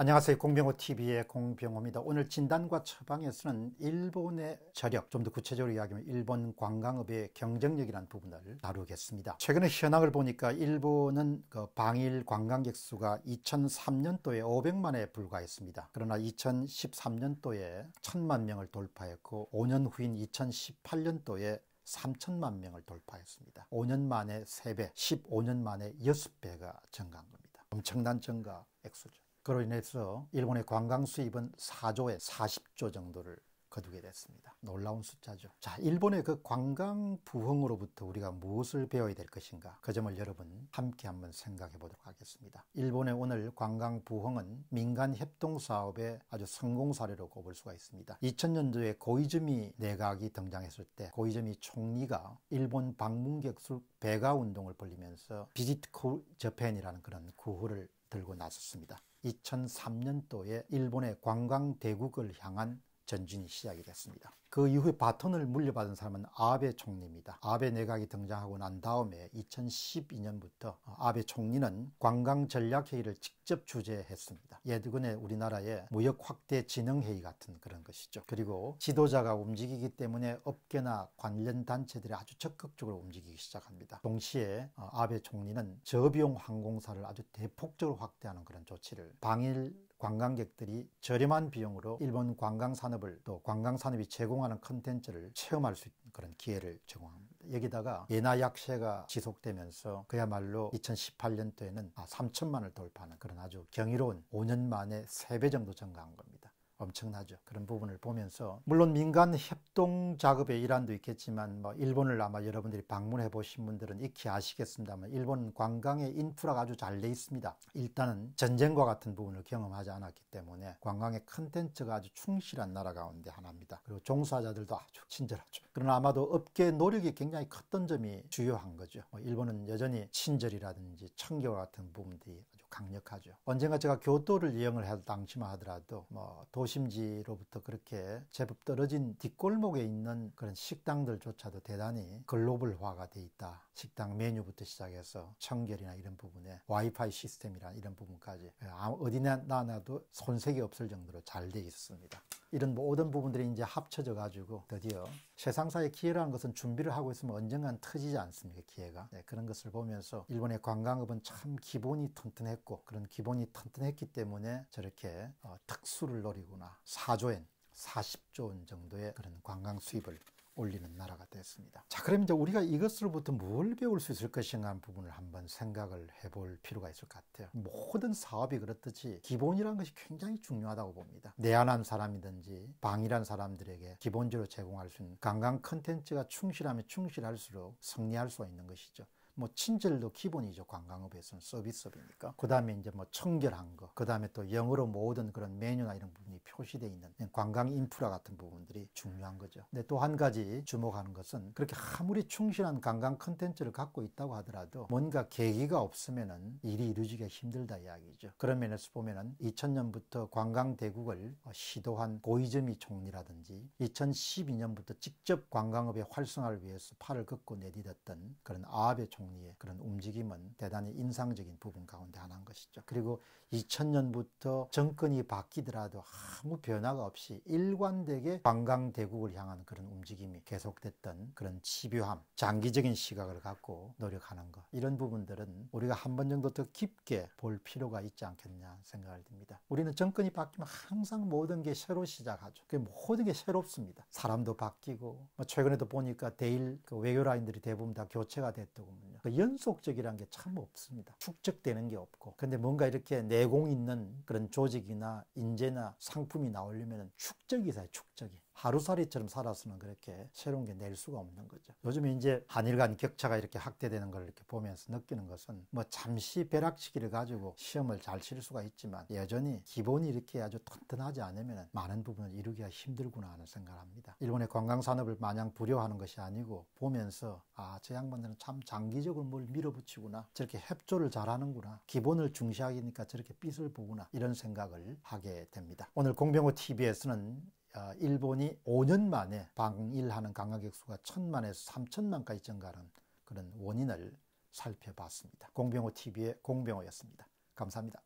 안녕하세요. 공병호 TV의 공병호입니다. 오늘 진단과 처방에서는 일본의 저력, 좀 더 구체적으로 이야기하면 일본 관광업의 경쟁력이라는 부분을 다루겠습니다. 최근에 현황을 보니까 일본은 그 방일 관광객 수가 2003년도에 500만에 불과했습니다. 그러나 2013년도에 1000만 명을 돌파했고 5년 후인 2018년도에 3천만 명을 돌파했습니다. 5년 만에 3배, 15년 만에 6배가 증가한 겁니다. 엄청난 증가 액수죠. 그로 인해서 일본의 관광 수입은 4조에 40조 정도를 거두게 됐습니다. 놀라운 숫자죠. 자, 일본의 그 관광 부흥으로부터 우리가 무엇을 배워야 될 것인가? 그 점을 여러분 함께 한번 생각해 보도록 하겠습니다. 일본의 오늘 관광 부흥은 민간 협동 사업의 아주 성공 사례로 꼽을 수가 있습니다. 2000년도에 고이즈미 내각이 등장했을 때 고이즈미 총리가 일본 방문객 수 배가 운동을 벌리면서 비지트 코 재팬이라는 그런 구호를 들고 나섰습니다. 2003년도에 일본의 관광대국을 향한 전진이 시작이 됐습니다. 그 이후에 바톤을 물려받은 사람은 아베 총리입니다. 아베 내각이 등장하고 난 다음에 2012년부터 아베 총리는 관광 전략 회의를 직접 주재했습니다. 예드군의 우리나라의 무역 확대 진흥 회의 같은 그런 것이죠. 그리고 지도자가 움직이기 때문에 업계나 관련 단체들이 아주 적극적으로 움직이기 시작합니다. 동시에 어, 아베 총리는 저비용 항공사를 아주 대폭적으로 확대하는 그런 조치를 방일 관광객들이 저렴한 비용으로 일본 관광 산업을 또 관광 산업이 제공 활동하는 컨텐츠를 체험할 수 있는 그런 기회를 제공합니다. 여기다가 예나 약세가 지속되면서 그야말로 2018년도에는 3천만을 아, 돌파하는 그런 아주 경이로운 5년 만에 3배 정도 증가한 겁니다. 엄청나죠. 그런 부분을 보면서 물론 민간 협동 작업의 일환도 있겠지만 뭐 일본을 아마 여러분들이 방문해 보신 분들은 익히 아시겠습니다만 일본 관광의 인프라가 아주 잘 돼 있습니다. 일단은 전쟁과 같은 부분을 경험하지 않았기 때문에 관광의 컨텐츠가 아주 충실한 나라 가운데 하나입니다. 그리고 종사자들도 아주 친절하죠. 그러나 아마도 업계의 노력이 굉장히 컸던 점이 주요한 거죠. 뭐 일본은 여전히 친절이라든지 청결 같은 부분들이 아주 강력하죠. 언젠가 제가 교토를 여행을 해도 당시만 하더라도 뭐 도시 도심지로부터 그렇게 제법 떨어진 뒷골목에 있는 그런 식당들조차도 대단히 글로벌화가 돼 있다. 식당 메뉴부터 시작해서 청결이나 이런 부분에 와이파이 시스템이나 이런 부분까지 어디나 나나도 손색이 없을 정도로 잘 돼 있습니다. 었 이런 모든 뭐 부분들이 이제 합쳐져 가지고 드디어 세상사의 기회라는 것은 준비를 하고 있으면 언젠간 터지지 않습니까 기회가 네, 그런 것을 보면서 일본의 관광업은 참 기본이 튼튼했고 그런 기본이 튼튼했기 때문에 저렇게 어, 특수를 노리거나 4조엔 40조 원 정도의 그런 관광 수입을 올리는 나라가 됐습니다. 자, 그럼 이제 우리가 이것으로부터 뭘 배울 수 있을 것인가 하는 부분을 한번 생각을 해볼 필요가 있을 것 같아요. 모든 사업이 그렇듯이 기본이라는 것이 굉장히 중요하다고 봅니다. 내한한 사람이든지 방이란 사람들에게 기본적으로 제공할 수 있는 관광 컨텐츠가 충실하면 충실할수록 승리할 수 있는 것이죠. 뭐 친절도 기본이죠. 관광업에서는 서비스업이니까. 그 다음에 이제 뭐 청결한 거. 그 다음에 또 영어로 모든 그런 메뉴나 이런 부분이 표시되어 있는 관광 인프라 같은 부분들이 중요한 거죠. 근데 또 한 가지 주목하는 것은 그렇게 아무리 충실한 관광 컨텐츠를 갖고 있다고 하더라도 뭔가 계기가 없으면은 일이 이루어지기가 힘들다 이야기죠. 그런 면에서 보면은 2000년부터 관광 대국을 시도한 고이즈미 총리라든지 2012년부터 직접 관광업의 활성화를 위해서 팔을 걷고 내디뎠던 그런 아베 총 총리의 그런 움직임은 대단히 인상적인 부분 가운데 하나인 것이죠. 그리고 2000년부터 정권이 바뀌더라도 아무 변화가 없이 일관되게 관광대국을 향한 그런 움직임이 계속됐던 그런 집요함, 장기적인 시각을 갖고 노력하는 것. 이런 부분들은 우리가 한 번 정도 더 깊게 볼 필요가 있지 않겠냐 생각을 듭니다. 우리는 정권이 바뀌면 항상 모든 게 새로 시작하죠. 그 모든 게 새롭습니다. 사람도 바뀌고, 뭐 최근에도 보니까 대일 그 외교라인들이 대부분 다 교체가 됐더군요. 없습니다. 그러니까 그 연속적이라는 게 참 없습니다. 축적되는 게 없고. 근데 뭔가 이렇게 내공 있는 그런 조직이나 인재나 상품이 나오려면 축적이 있어요, 축적이. 하루살이처럼 살아서는 그렇게 새로운 게 낼 수가 없는 거죠. 요즘에 이제 한일 간 격차가 이렇게 확대되는 걸 이렇게 보면서 느끼는 것은 뭐 잠시 벼락치기를 가지고 시험을 잘 칠 수가 있지만 여전히 기본이 이렇게 아주 튼튼하지 않으면 많은 부분을 이루기가 힘들구나 하는 생각을 합니다. 일본의 관광산업을 마냥 부려하는 것이 아니고 보면서 아, 저 양반들은 참 장기적으로 뭘 밀어붙이구나. 저렇게 협조를 잘하는구나. 기본을 중시하니까 저렇게 빛을 보구나. 이런 생각을 하게 됩니다. 오늘 공병호 TV에서는 아, 일본이 5년 만에 방일하는 강화객수가 천만에서 3천만까지 증가하는 그런 원인을 살펴봤습니다. 공병호 TV의 공병호였습니다. 감사합니다.